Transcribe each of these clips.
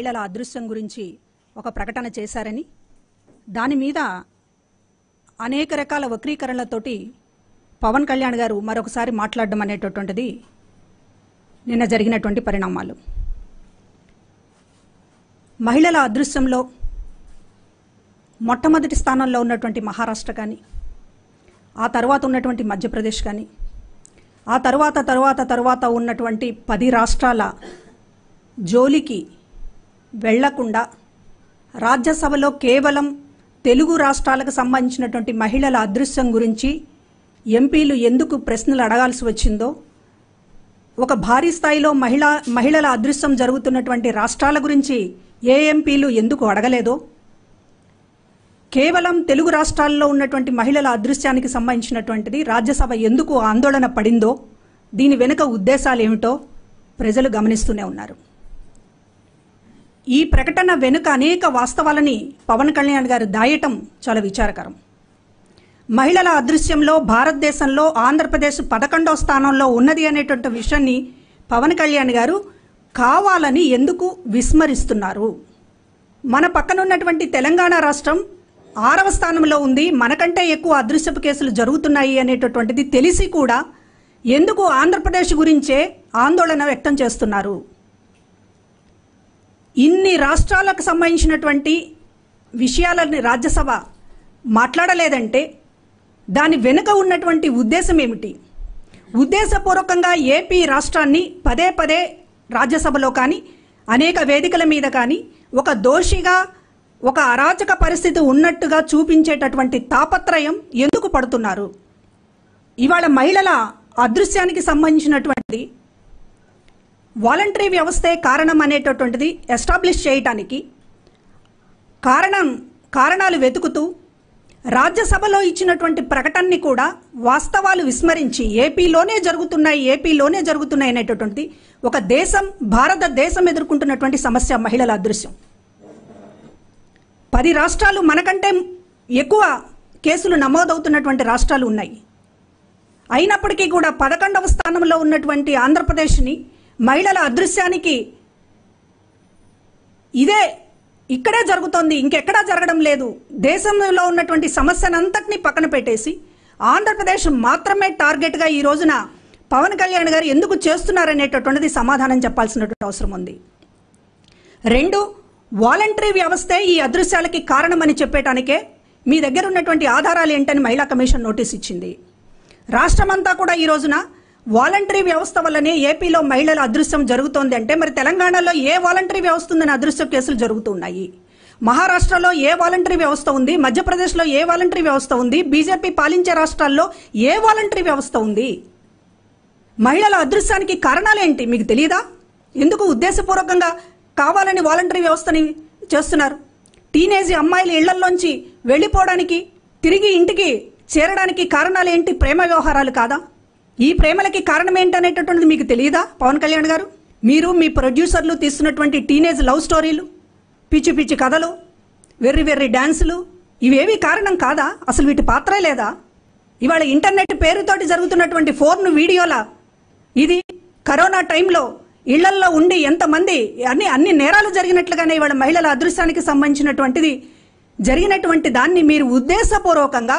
మహిళల అదృశ్యం గురించి ఒక ప్రకటన చేశారని దాని మీద అనేక రకాల వక్రీకరణలతోటి పవన్ కళ్యాణ్ గారు మరొకసారి మాట్లాడడం అనేటటువంటిది నిన్న జరిగినటువంటి పరిణామాలు మహిళల అదృశ్యంలో మొట్టమొదటి స్థానంలో ఉన్నటువంటి మహారాష్ట్ర కానీ ఆ తర్వాత ఉన్నటువంటి మధ్యప్రదేశ్ కానీ ఆ తర్వాత తర్వాత తర్వాత ఉన్నటువంటి పది రాష్ట్రాల జోలికి వెళ్లకుండా రాజ్యసభలో కేవలం తెలుగు రాష్ట్రాలకు సంబంధించినటువంటి మహిళల అదృశ్యం గురించి ఎంపీలు ఎందుకు ప్రశ్నలు అడగాల్సి వచ్చిందో ఒక భారీ స్థాయిలో మహిళా మహిళల అదృశ్యం జరుగుతున్నటువంటి రాష్ట్రాల గురించి ఏ ఎంపీలు ఎందుకు అడగలేదో కేవలం తెలుగు రాష్ట్రాల్లో ఉన్నటువంటి మహిళల అదృశ్యానికి సంబంధించినటువంటిది రాజ్యసభ ఎందుకు ఆందోళన పడిందో దీని వెనుక ఉద్దేశాలు ఏమిటో ప్రజలు గమనిస్తూనే ఉన్నారు ఈ ప్రకటన వెనుక అనేక వాస్తవాలని పవన్ కళ్యాణ్ గారు దాయటం చాలా విచారకరం మహిళల అదృశ్యంలో భారతదేశంలో ఆంధ్రప్రదేశ్ పదకొండవ స్థానంలో ఉన్నది అనేటువంటి విషయాన్ని పవన్ కళ్యాణ్ గారు కావాలని ఎందుకు విస్మరిస్తున్నారు మన పక్కనున్నటువంటి తెలంగాణ రాష్ట్రం ఆరవ స్థానంలో ఉంది మనకంటే ఎక్కువ అదృశ్యపు కేసులు జరుగుతున్నాయి అనేటటువంటిది తెలిసి కూడా ఎందుకు ఆంధ్రప్రదేశ్ గురించే ఆందోళన వ్యక్తం చేస్తున్నారు ఇన్ని రాష్ట్రాలకు సంబంధించినటువంటి విషయాలని రాజ్యసభ మాట్లాడలేదంటే దాని వెనుక ఉన్నటువంటి ఉద్దేశం ఏమిటి ఉద్దేశపూర్వకంగా ఏపీ రాష్ట్రాన్ని పదే పదే రాజ్యసభలో కానీ అనేక వేదికల మీద కానీ ఒక దోషిగా ఒక అరాచక పరిస్థితి ఉన్నట్టుగా చూపించేటటువంటి తాపత్రయం ఎందుకు పడుతున్నారు ఇవాళ మహిళల అదృశ్యానికి సంబంధించినటువంటి వాలంటరీ వ్యవస్థే కారణం అనేటటువంటిది ఎస్టాబ్లిష్ చేయటానికి కారణం కారణాలు వెతుకుతూ రాజ్యసభలో ఇచ్చినటువంటి ప్రకటనని కూడా వాస్తవాలు విస్మరించి ఏపీలోనే జరుగుతున్నాయి ఏపీలోనే జరుగుతున్నాయి అనేటటువంటి ఒక దేశం భారతదేశం ఎదుర్కొంటున్నటువంటి సమస్య మహిళల అదృశ్యం పది రాష్ట్రాలు మనకంటే ఎక్కువ కేసులు నమోదవుతున్నటువంటి రాష్ట్రాలు ఉన్నాయి అయినప్పటికీ కూడా పదకొండవ స్థానంలో ఉన్నటువంటి ఆంధ్రప్రదేశ్ని మహిళల అదృశ్యానికి ఇదే ఇక్కడే జరుగుతోంది ఇంకెక్కడా జరగడం లేదు దేశంలో ఉన్నటువంటి సమస్యనంతటినీ పక్కన పెట్టేసి ఆంధ్రప్రదేశ్ మాత్రమే టార్గెట్గా ఈ రోజున పవన్ కళ్యాణ్ గారు ఎందుకు చేస్తున్నారనేటటువంటిది సమాధానం చెప్పాల్సినటువంటి అవసరం ఉంది రెండు వాలంటరీ వ్యవస్థే ఈ అదృశ్యాలకి కారణమని చెప్పేటానికే మీ దగ్గర ఉన్నటువంటి ఆధారాలు ఏంటని మహిళా కమిషన్ నోటీస్ ఇచ్చింది రాష్ట్రమంతా కూడా ఈ రోజున వాలంటరీ వ్యవస్థ వల్లనే ఏపీలో మహిళల అదృశ్యం జరుగుతోంది అంటే మరి తెలంగాణలో ఏ వాలంటరీ వ్యవస్థ ఉందని అదృశ్య కేసులు జరుగుతున్నాయి మహారాష్ట్రలో ఏ వాలంటరీ వ్యవస్థ ఉంది మధ్యప్రదేశ్లో ఏ వాలంటరీ వ్యవస్థ ఉంది బీజేపీ పాలించే రాష్ట్రాల్లో ఏ వాలంటరీ వ్యవస్థ ఉంది మహిళల అదృశ్యానికి కారణాలేంటి మీకు తెలియదా ఎందుకు ఉద్దేశపూర్వకంగా కావాలని వాలంటరీ వ్యవస్థని చేస్తున్నారు టీనేజ్ అమ్మాయిల ఇళ్లల్లోంచి వెళ్ళిపోవడానికి తిరిగి ఇంటికి చేరడానికి కారణాలేంటి ప్రేమ వ్యవహారాలు కాదా ఈ ప్రేమలకి కారణం ఏంటనేటటువంటిది మీకు తెలియదా పవన్ కళ్యాణ్ గారు మీరు మీ ప్రొడ్యూసర్లు తీస్తున్నటువంటి టీనేజ్ లవ్ స్టోరీలు పిచ్చి పిచ్చి కథలు వెర్రి వెర్రి డ్యాన్సులు ఇవేవి కారణం కాదా అసలు వీటి పాత్ర లేదా ఇవాళ ఇంటర్నెట్ పేరుతోటి జరుగుతున్నటువంటి ఫోన్ వీడియోల ఇది కరోనా టైంలో ఇళ్లల్లో ఉండి ఎంతమంది అన్ని అన్ని నేరాలు జరిగినట్లుగానే ఇవాళ మహిళల అదృశ్యానికి సంబంధించినటువంటిది జరిగినటువంటి దాన్ని మీరు ఉద్దేశపూర్వకంగా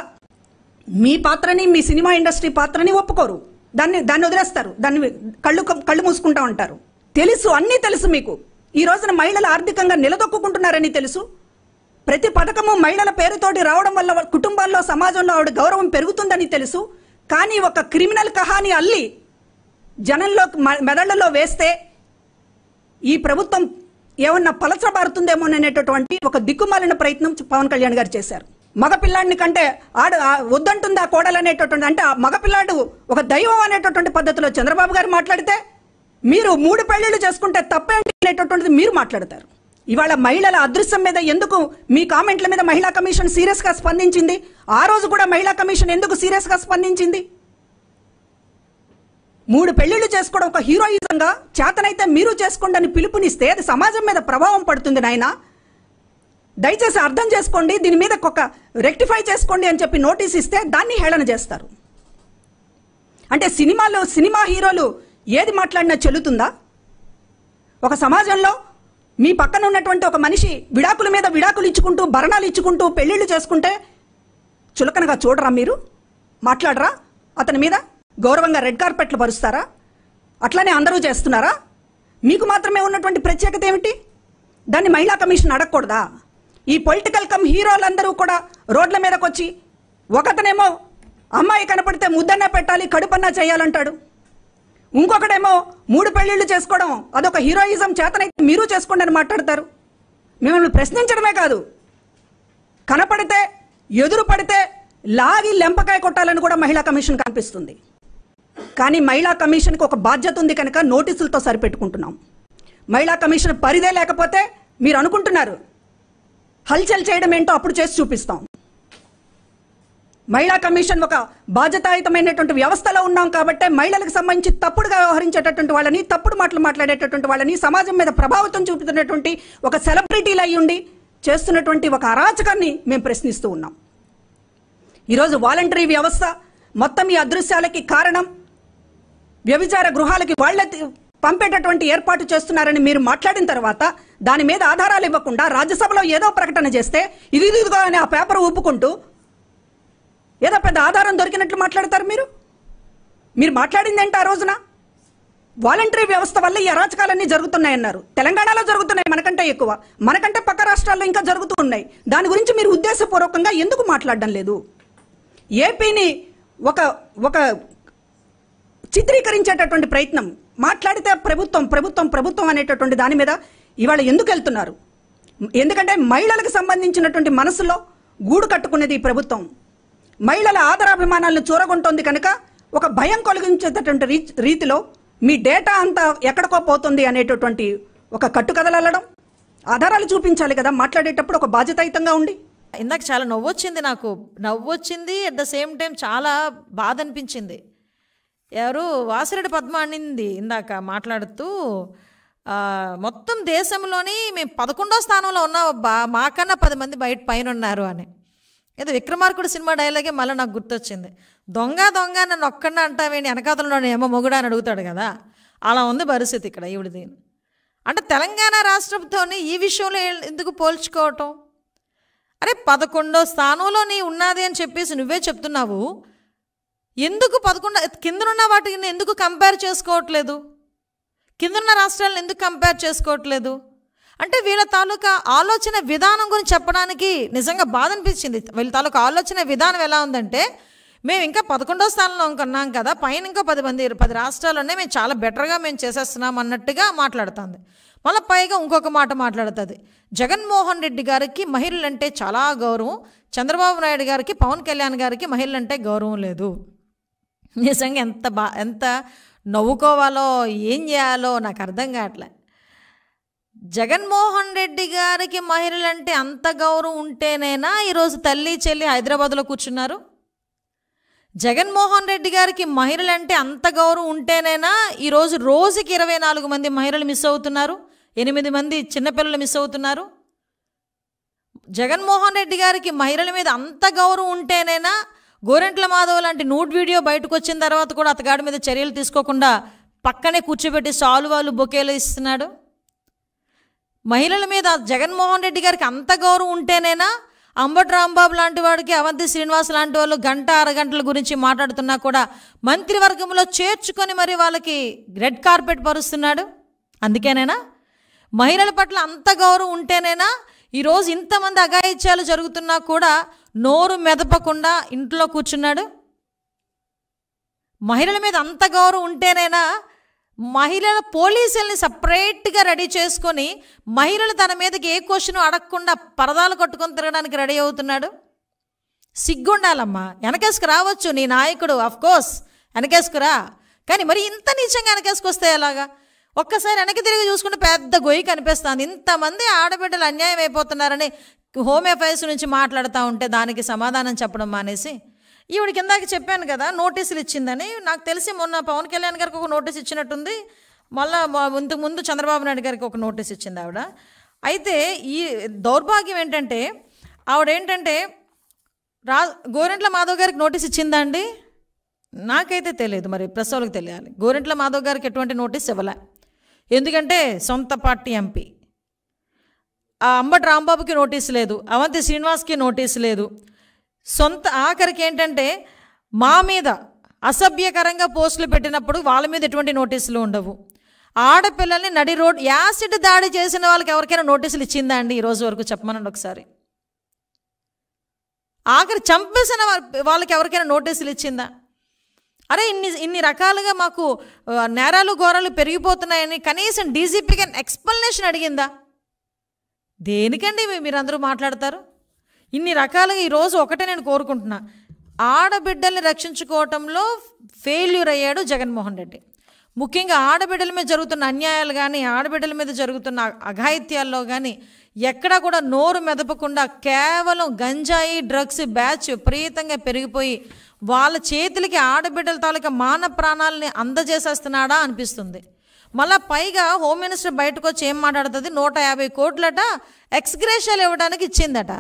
మీ పాత్రని మీ సినిమా ఇండస్ట్రీ పాత్రని ఒప్పుకోరు దాన్ని దాన్ని వదిలేస్తారు దాన్ని కళ్ళు కళ్ళు మూసుకుంటా ఉంటారు తెలుసు అన్నీ తెలుసు మీకు ఈ రోజున మహిళలు ఆర్థికంగా నిలదొక్కుంటున్నారని తెలుసు ప్రతి పథకము మహిళల పేరుతోటి రావడం వల్ల కుటుంబాల్లో సమాజంలో ఆవిడ గౌరవం పెరుగుతుందని తెలుసు కానీ ఒక క్రిమినల్ కహాని అల్లి జనంలో మెదళ్లలో వేస్తే ఈ ప్రభుత్వం ఏమన్నా పలచబారుతుందేమోననేటటువంటి ఒక దిక్కుమాలిన ప్రయత్నం పవన్ కళ్యాణ్ గారు చేశారు మగపిల్లాడిని కంటే ఆడ వద్దంటుంది ఆ కోడలు అనేటటువంటి అంటే ఆ మగపిల్లాడు ఒక దైవం అనేటటువంటి పద్ధతిలో చంద్రబాబు గారు మాట్లాడితే మీరు మూడు పెళ్లిళ్ళు చేసుకుంటే తప్పేంటి అనేటటువంటిది మీరు మాట్లాడతారు ఇవాళ మహిళల అదృశ్యం మీద ఎందుకు మీ కామెంట్ల మీద మహిళా కమిషన్ సీరియస్గా స్పందించింది ఆ రోజు కూడా మహిళా కమిషన్ ఎందుకు సీరియస్గా స్పందించింది మూడు పెళ్లిళ్ళు చేసుకోవడం ఒక హీరోయిజంగా చేతనైతే మీరు చేసుకోండి అని పిలుపునిస్తే అది సమాజం మీద ప్రభావం పడుతుంది నాయనా దయచేసి అర్థం చేసుకోండి దీని మీద ఒక రెక్టిఫై చేసుకోండి అని చెప్పి నోటీస్ ఇస్తే దాన్ని హేళన చేస్తారు అంటే సినిమాలో సినిమా హీరోలు ఏది మాట్లాడినా చెల్లుతుందా ఒక సమాజంలో మీ పక్కన ఉన్నటువంటి ఒక మనిషి విడాకుల మీద విడాకులు ఇచ్చుకుంటూ భరణాలు ఇచ్చుకుంటూ పెళ్లిళ్ళు చేసుకుంటే చులకనగా చూడరా మీరు మాట్లాడరా అతని మీద గౌరవంగా రెడ్ కార్పెట్లు పరుస్తారా అట్లానే అందరూ చేస్తున్నారా మీకు మాత్రమే ఉన్నటువంటి ప్రత్యేకత ఏమిటి దాన్ని మహిళా కమిషన్ అడగకూడదా ఈ పొలిటికల్ కమ్ హీరోలందరూ కూడా రోడ్ల మీదకి వచ్చి ఒకతనేమో అమ్మాయి కనపడితే ముద్దన్న పెట్టాలి కడుపన్నా చేయాలంటాడు ఇంకొకడేమో మూడు పెళ్లిళ్ళు చేసుకోవడం అదొక హీరోయిజం చేతనైతే మీరు చేసుకోండి అని మాట్లాడతారు మిమ్మల్ని ప్రశ్నించడమే కాదు కనపడితే ఎదురు పడితే లాగి లెంపకాయ కొట్టాలని కూడా మహిళా కమిషన్ కనిపిస్తుంది కానీ మహిళా కమిషన్కి ఒక బాధ్యత ఉంది కనుక నోటీసులతో సరిపెట్టుకుంటున్నాం మహిళా కమిషన్ పరిదే లేకపోతే మీరు అనుకుంటున్నారు హల్చల్ చేయడం ఏంటో అప్పుడు చేసి చూపిస్తాం మహిళా కమిషన్ ఒక బాధ్యతాయుతమైనటువంటి వ్యవస్థలో ఉన్నాం కాబట్టి మహిళలకు సంబంధించి తప్పుడుగా వ్యవహరించేటటువంటి వాళ్ళని తప్పుడు మాటలు మాట్లాడేటటువంటి వాళ్ళని సమాజం మీద ప్రభావితం చూపుతున్నటువంటి ఒక సెలబ్రిటీలు అయ్యుండి చేస్తున్నటువంటి ఒక అరాచకాన్ని మేము ప్రశ్నిస్తూ ఉన్నాం ఈరోజు వాలంటరీ వ్యవస్థ మొత్తం ఈ అదృశ్యాలకి కారణం వ్యభిచార గృహాలకి వాళ్ళ పంపేటటువంటి ఏర్పాటు చేస్తున్నారని మీరు మాట్లాడిన తర్వాత దాని మీద ఆధారాలు ఇవ్వకుండా రాజ్యసభలో ఏదో ప్రకటన చేస్తే ఇది ఇదిగో అని ఆ పేపర్ ఊపుకుంటూ ఏదో పెద్ద ఆధారం దొరికినట్లు మాట్లాడతారు మీరు మీరు మాట్లాడింది ఏంటి ఆ రోజున వాలంటరీ వ్యవస్థ వల్ల ఈ అరాచకాలన్నీ జరుగుతున్నాయన్నారు తెలంగాణలో జరుగుతున్నాయి మనకంటే ఎక్కువ మనకంటే పక్క రాష్ట్రాల్లో ఇంకా జరుగుతూ ఉన్నాయి దాని గురించి మీరు ఉద్దేశపూర్వకంగా ఎందుకు మాట్లాడడం లేదు ఏపీని ఒక ఒక చిత్రీకరించేటటువంటి ప్రయత్నం మాట్లాడితే ప్రభుత్వం ప్రభుత్వం ప్రభుత్వం అనేటటువంటి దాని మీద ఇవాళ ఎందుకు వెళ్తున్నారు ఎందుకంటే మహిళలకు సంబంధించినటువంటి మనసులో గూడు కట్టుకునేది ఈ ప్రభుత్వం మహిళల ఆదరాభిమానాలను చూరగొంటోంది కనుక ఒక భయం కలిగించేటటువంటి రీతిలో మీ డేటా అంతా ఎక్కడికో పోతుంది అనేటటువంటి ఒక అల్లడం ఆధారాలు చూపించాలి కదా మాట్లాడేటప్పుడు ఒక బాధ్యతాయుతంగా ఉండి ఇందాక చాలా నవ్వొచ్చింది నాకు నవ్వొచ్చింది అట్ ద సేమ్ టైం చాలా బాధ అనిపించింది ఎవరు వాసిరెడ్డి పద్మ అనింది ఇందాక మాట్లాడుతూ మొత్తం దేశంలోని మేము పదకొండో స్థానంలో ఉన్నామబ్బా మాకన్నా పది మంది బయట పైన ఉన్నారు అని ఏదో విక్రమార్కుడు సినిమా డైలాగే మళ్ళీ నాకు గుర్తొచ్చింది దొంగ దొంగ నన్ను ఒక్కడిని అంటావేంటి వెనకాతలో ఏమో మొగుడా అని అడుగుతాడు కదా అలా ఉంది పరిస్థితి ఇక్కడ ఈవిడిది అంటే తెలంగాణ రాష్ట్రంతోని ఈ విషయంలో ఎందుకు పోల్చుకోవటం అరే పదకొండో స్థానంలో నీ ఉన్నది అని చెప్పేసి నువ్వే చెప్తున్నావు ఎందుకు పదకొండు కిందనున్న వాటిని ఎందుకు కంపేర్ చేసుకోవట్లేదు కిందన్న రాష్ట్రాలను ఎందుకు కంపేర్ చేసుకోవట్లేదు అంటే వీళ్ళ తాలూకా ఆలోచన విధానం గురించి చెప్పడానికి నిజంగా బాధ అనిపించింది వీళ్ళ తాలూకా ఆలోచన విధానం ఎలా ఉందంటే మేము ఇంకా పదకొండో స్థానంలో ఉన్నాం కదా పైన ఇంకా పది మంది పది రాష్ట్రాల్లోనే మేము చాలా బెటర్గా మేము చేసేస్తున్నాం అన్నట్టుగా మాట్లాడుతుంది మళ్ళీ పైగా ఇంకొక మాట మాట్లాడుతుంది జగన్మోహన్ రెడ్డి గారికి మహిళలంటే చాలా గౌరవం చంద్రబాబు నాయుడు గారికి పవన్ కళ్యాణ్ గారికి మహిళలంటే గౌరవం లేదు నిజంగా ఎంత బా ఎంత నవ్వుకోవాలో ఏం చేయాలో నాకు అర్థం కావట్లే జగన్మోహన్ రెడ్డి గారికి మహిళలంటే అంత గౌరవం ఉంటేనేనా ఈరోజు తల్లి చెల్లి హైదరాబాద్లో కూర్చున్నారు జగన్మోహన్ రెడ్డి గారికి మహిళలంటే అంత గౌరవం ఉంటేనేనా ఈరోజు రోజుకి ఇరవై నాలుగు మంది మహిళలు మిస్ అవుతున్నారు ఎనిమిది మంది చిన్నపిల్లలు మిస్ అవుతున్నారు జగన్మోహన్ రెడ్డి గారికి మహిళల మీద అంత గౌరవం ఉంటేనేనా గోరెంట్ల మాధవ్ లాంటి నూట్ వీడియో బయటకు వచ్చిన తర్వాత కూడా అతగాడి మీద చర్యలు తీసుకోకుండా పక్కనే కూర్చోబెట్టి సాలువాలు బొకేలు ఇస్తున్నాడు మహిళల మీద జగన్మోహన్ రెడ్డి గారికి అంత గౌరవం ఉంటేనేనా అంబటి రాంబాబు లాంటి వాడికి అవంతి శ్రీనివాస్ లాంటి వాళ్ళు గంట అరగంటల గురించి మాట్లాడుతున్నా కూడా మంత్రివర్గంలో చేర్చుకొని మరి వాళ్ళకి రెడ్ కార్పెట్ పరుస్తున్నాడు అందుకేనేనా మహిళల పట్ల అంత గౌరవం ఉంటేనేనా ఈరోజు ఇంతమంది అఘాయిత్యాలు జరుగుతున్నా కూడా నోరు మెదపకుండా ఇంట్లో కూర్చున్నాడు మహిళల మీద అంత గౌరవం ఉంటేనైనా మహిళల పోలీసుల్ని సపరేట్గా రెడీ చేసుకొని మహిళలు తన మీదకి ఏ క్వశ్చన్ అడగకుండా పరదాలు కట్టుకొని తిరగడానికి రెడీ అవుతున్నాడు సిగ్గుండాలమ్మా వెనకేసుకు రావచ్చు నీ నాయకుడు కోర్స్ వెనకేసుకురా కానీ మరి ఇంత నీచంగా వెనకేసుకొస్తే ఎలాగా ఒక్కసారి వెనక్కి తిరిగి చూసుకుంటే పెద్ద గొయ్యి కనిపిస్తుంది ఇంతమంది ఆడబిడ్డలు అన్యాయం అయిపోతున్నారని హోమ్ అఫైర్స్ నుంచి మాట్లాడుతూ ఉంటే దానికి సమాధానం చెప్పడం మానేసి ఈవిడికి ఇందాక చెప్పాను కదా నోటీసులు ఇచ్చిందని నాకు తెలిసి మొన్న పవన్ కళ్యాణ్ గారికి ఒక నోటీస్ ఇచ్చినట్టుంది మళ్ళీ ఇంతకు ముందు చంద్రబాబు నాయుడు గారికి ఒక నోటీస్ ఇచ్చింది ఆవిడ అయితే ఈ దౌర్భాగ్యం ఏంటంటే ఆవిడ ఏంటంటే రా గోరెంట్ల మాధవ్ గారికి నోటీస్ ఇచ్చిందా అండి నాకైతే తెలియదు మరి ప్రసవులకు తెలియాలి గోరెంట్ల మాధవ్ గారికి ఎటువంటి నోటీస్ ఇవ్వలే ఎందుకంటే సొంత పార్టీ ఎంపీ ఆ అంబటి రాంబాబుకి నోటీస్ లేదు అవంతి శ్రీనివాస్కి నోటీస్ లేదు సొంత ఆఖరికి ఏంటంటే మా మీద అసభ్యకరంగా పోస్టులు పెట్టినప్పుడు వాళ్ళ మీద ఎటువంటి నోటీసులు ఉండవు ఆడపిల్లల్ని నడి రోడ్ యాసిడ్ దాడి చేసిన వాళ్ళకి ఎవరికైనా నోటీసులు ఇచ్చిందా అండి ఈరోజు వరకు చెప్పమనండి ఒకసారి ఆఖరి చంపేసిన వాళ్ళకి ఎవరికైనా నోటీసులు ఇచ్చిందా అరే ఇన్ని ఇన్ని రకాలుగా మాకు నేరాలు ఘోరాలు పెరిగిపోతున్నాయని కనీసం డీజీపీకి ఎక్స్ప్లెనేషన్ అడిగిందా దేనికండి మీరందరూ మాట్లాడతారు ఇన్ని రకాలుగా ఈరోజు ఒకటే నేను కోరుకుంటున్నా ఆడబిడ్డల్ని రక్షించుకోవటంలో ఫెయిల్యూర్ అయ్యాడు జగన్మోహన్ రెడ్డి ముఖ్యంగా ఆడబిడ్డల మీద జరుగుతున్న అన్యాయాలు కానీ ఆడబిడ్డల మీద జరుగుతున్న అఘాయిత్యాల్లో కానీ ఎక్కడా కూడా నోరు మెదపకుండా కేవలం గంజాయి డ్రగ్స్ బ్యాచ్ విపరీతంగా పెరిగిపోయి వాళ్ళ చేతులకి ఆడబిడ్డల తాలూకా మాన ప్రాణాలని అందజేసేస్తున్నాడా అనిపిస్తుంది మళ్ళీ పైగా హోమ్ మినిస్టర్ బయటకు వచ్చి ఏం మాట్లాడుతుంది నూట యాభై కోట్లట ఎక్స్గ్రేషన్లు ఇవ్వడానికి ఇచ్చిందట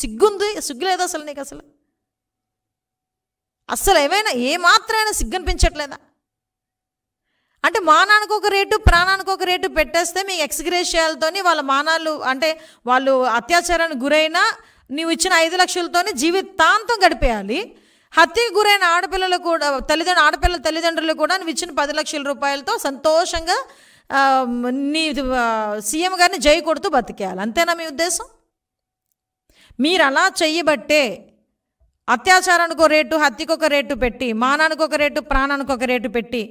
సిగ్గుంది సిగ్గులేదు అసలు నీకు అసలు అసలు ఏమైనా ఏమాత్రమైనా సిగ్గనిపించట్లేదా అంటే మానానికి ఒక రేటు ప్రాణానికి ఒక రేటు పెట్టేస్తే మీ ఎక్స్గ్రేషియాలతో వాళ్ళ మానాలు అంటే వాళ్ళు అత్యాచారానికి గురైనా నీవు ఇచ్చిన ఐదు లక్షలతోనే జీవితాంతం గడిపేయాలి హత్యకు గురైన ఆడపిల్లలు కూడా తల్లిదండ్రులు ఆడపిల్లల తల్లిదండ్రులు కూడా నువ్వు ఇచ్చిన పది లక్షల రూపాయలతో సంతోషంగా నీ సీఎం గారిని జై కొడుతూ బతికేయాలి అంతేనా మీ ఉద్దేశం మీరు అలా చెయ్యబట్టే అత్యాచారానికి ఒక రేటు హత్యకు ఒక రేటు పెట్టి మానానికి ఒక రేటు ప్రాణానికి ఒక రేటు పెట్టి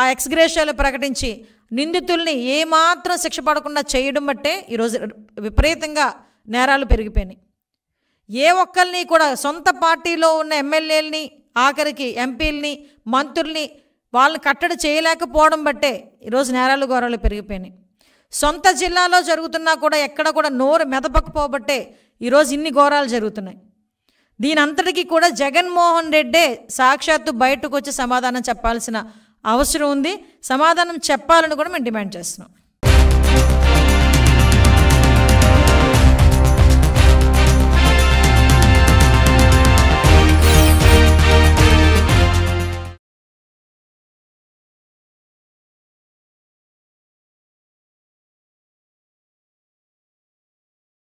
ఆ ఎక్స్గ్రేషాలు ప్రకటించి నిందితుల్ని ఏమాత్రం శిక్ష పడకుండా చేయడం బట్టే ఈరోజు విపరీతంగా నేరాలు పెరిగిపోయినాయి ఏ ఒక్కరిని కూడా సొంత పార్టీలో ఉన్న ఎమ్మెల్యేలని ఆఖరికి ఎంపీలని మంత్రుల్ని వాళ్ళని కట్టడి చేయలేకపోవడం బట్టే ఈరోజు నేరాలు గౌరవాలు పెరిగిపోయినాయి సొంత జిల్లాలో జరుగుతున్నా కూడా ఎక్కడ కూడా నోరు మెదపకపోబట్టే ఈరోజు ఇన్ని ఘోరాలు జరుగుతున్నాయి దీని అంతటికీ కూడా జగన్మోహన్ రెడ్డే సాక్షాత్తు బయటకు వచ్చి సమాధానం చెప్పాల్సిన అవసరం ఉంది సమాధానం చెప్పాలని కూడా మేము డిమాండ్ చేస్తున్నాం